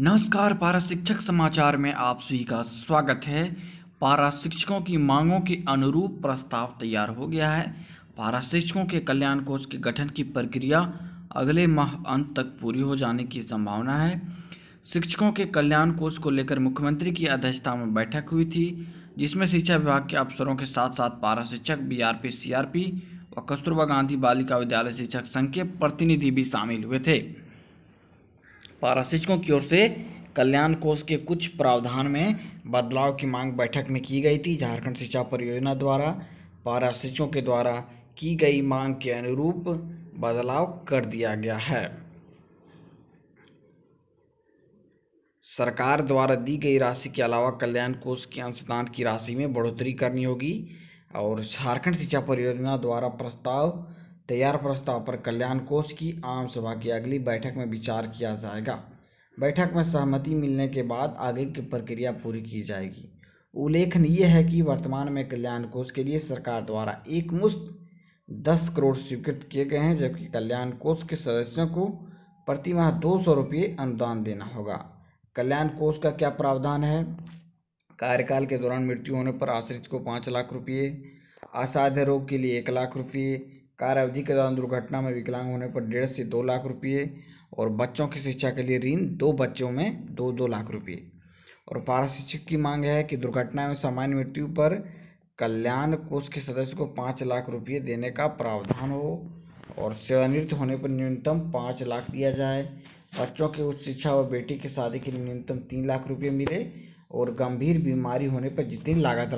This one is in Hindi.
नमस्कार पारा शिक्षक समाचार में आप सभी का स्वागत है पारा शिक्षकों की मांगों के अनुरूप प्रस्ताव तैयार हो गया है पारा शिक्षकों के कल्याण कोष के गठन की प्रक्रिया अगले माह अंत तक पूरी हो जाने की संभावना है शिक्षकों के कल्याण कोष को लेकर मुख्यमंत्री की अध्यक्षता में बैठक हुई थी जिसमें शिक्षा विभाग के अफसरों के साथ साथ पारा शिक्षक B R P P C R व कस्तूरबा गांधी बालिका विद्यालय शिक्षक संघ के प्रतिनिधि भी शामिल हुए थे शिक्षकों की ओर से कल्याण कोष के कुछ प्रावधान में बदलाव की मांग बैठक में की गई थी झारखंड शिक्षा परियोजना द्वारा शिक्षकों के द्वारा की गई मांग के अनुरूप बदलाव कर दिया गया है सरकार द्वारा दी गई राशि के अलावा कल्याण कोष के अंशदान की राशि में बढ़ोतरी करनी होगी और झारखंड शिक्षा परियोजना द्वारा प्रस्ताव तैयार प्रस्ताव पर कल्याण कोष की आम सभा की अगली बैठक में विचार किया जाएगा बैठक में सहमति मिलने के बाद आगे की प्रक्रिया पूरी की जाएगी उल्लेखनीय है कि वर्तमान में कल्याण कोष के लिए सरकार द्वारा एक मुश्त दस करोड़ स्वीकृत किए गए हैं जबकि कल्याण कोष के सदस्यों को प्रति माह दो सौ रुपये अनुदान देना होगा कल्याण कोष का क्या प्रावधान है कार्यकाल के दौरान मृत्यु होने पर आश्रित को पाँच लाख रुपये असाध्य रोग के लिए एक लाख रुपये कार्य अवधि के दौरान दुर्घटना में विकलांग होने पर डेढ़ से दो लाख रुपये और बच्चों की शिक्षा के लिए ऋण दो बच्चों में दो दो लाख रुपये और पारा शिक्षक की मांग है कि दुर्घटना में सामान्य मृत्यु पर कल्याण कोष के सदस्य को पाँच लाख रुपये देने का प्रावधान हो और सेवानिवृत्त होने पर न्यूनतम पाँच लाख दिया जाए बच्चों के उच्च शिक्षा व बेटी की शादी के लिए न्यूनतम तीन लाख रुपये मिले और गंभीर बीमारी होने पर जितनी लागत